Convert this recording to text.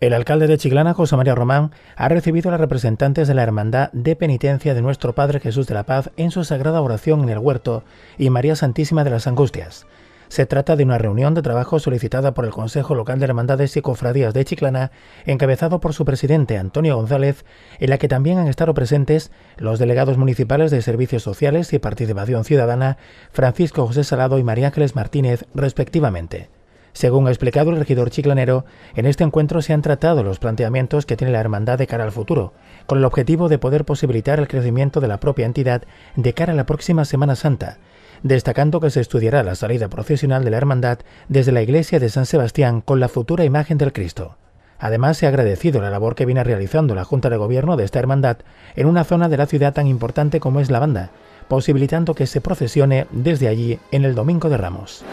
El alcalde de Chiclana, José María Román, ha recibido a las representantes de la Hermandad de Penitencia de Nuestro Padre Jesús de la Paz en su sagrada oración en el huerto y María Santísima de las Angustias. Se trata de una reunión de trabajo solicitada por el Consejo Local de Hermandades y Cofradías de Chiclana, encabezado por su presidente Antonio González, en la que también han estado presentes los delegados municipales de Servicios Sociales y Participación Ciudadana, Francisco José Salado y María Ángeles Martínez, respectivamente. Según ha explicado el regidor chiclanero, en este encuentro se han tratado los planteamientos que tiene la hermandad de cara al futuro, con el objetivo de poder posibilitar el crecimiento de la propia entidad de cara a la próxima Semana Santa, destacando que se estudiará la salida profesional de la hermandad desde la iglesia de San Sebastián con la futura imagen del Cristo. Además, se ha agradecido la labor que viene realizando la Junta de Gobierno de esta hermandad en una zona de la ciudad tan importante como es la banda, posibilitando que se procesione desde allí en el Domingo de Ramos.